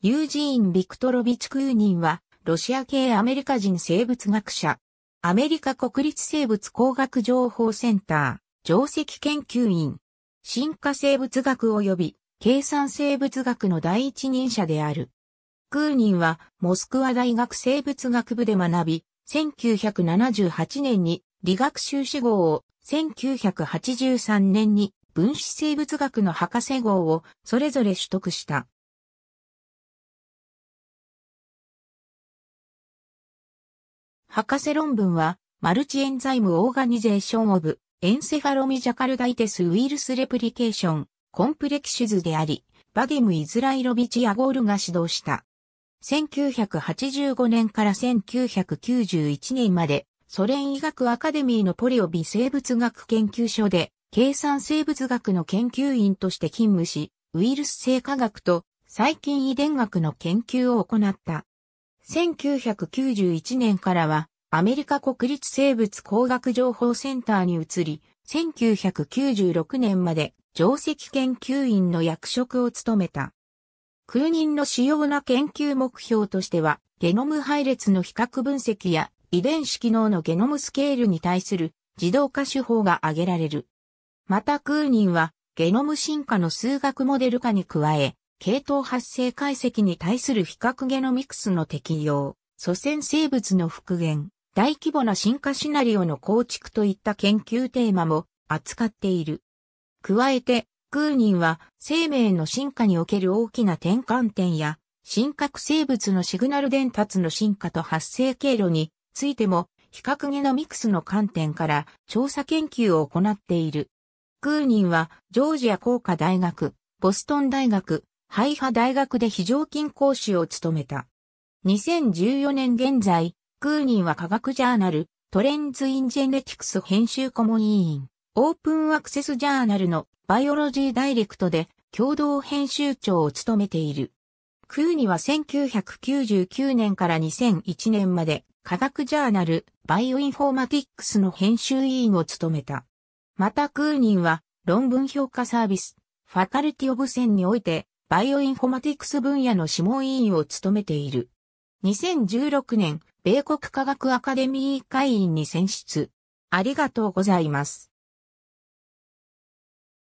ユージーン・ビクトロビチ・クーニンは、ロシア系アメリカ人生物学者。アメリカ国立生物工学情報センター、上席研究員。進化生物学及び計算生物学の第一人者である。クーニンは、モスクワ大学生物学部で学び、1978年に理学修士号を、1983年に分子生物学の博士号をそれぞれ取得した。博士論文は、マルチエンザイムオーガニゼーションオブエンセファロミジャカルダイテスウイルスレプリケーションコンプレキシュズであり、バゲム・イズライロビチ・アゴールが指導した。1985年から1991年まで、ソ連医学アカデミーのポリオ微生物学研究所で、計算生物学の研究員として勤務し、ウイルス生化学と細菌遺伝学の研究を行った。1991年からは、アメリカ国立生物工学情報センターに移り、1996年まで上席研究員の役職を務めた。空人の主要な研究目標としては、ゲノム配列の比較分析や遺伝子機能のゲノムスケールに対する自動化手法が挙げられる。また空人はゲノム進化の数学モデル化に加え、系統発生解析に対する比較ゲノミクスの適用、祖先生物の復元、大規模な進化シナリオの構築といった研究テーマも扱っている。加えて、クーニンは生命の進化における大きな転換点や、深核生物のシグナル伝達の進化と発生経路についても、比較ゲノミクスの観点から調査研究を行っている。クーニンは、ジョージア工科大学、ボストン大学、ハイハ大学で非常勤講師を務めた。2014年現在、クーニンは科学ジャーナル、トレンズ・イン・ジェネティクス編集顧問委員、オープンアクセスジャーナルのバイオロジーダイレクトで共同編集長を務めている。クーニは1999年から2001年まで科学ジャーナルバイオインフォーマティックスの編集委員を務めた。またクーニンは論文評価サービスファカルティオブセンにおいてバイオインフォマティクス分野の諮問委員を務めている。2016年、米国科学アカデミー会員に選出。ありがとうございます。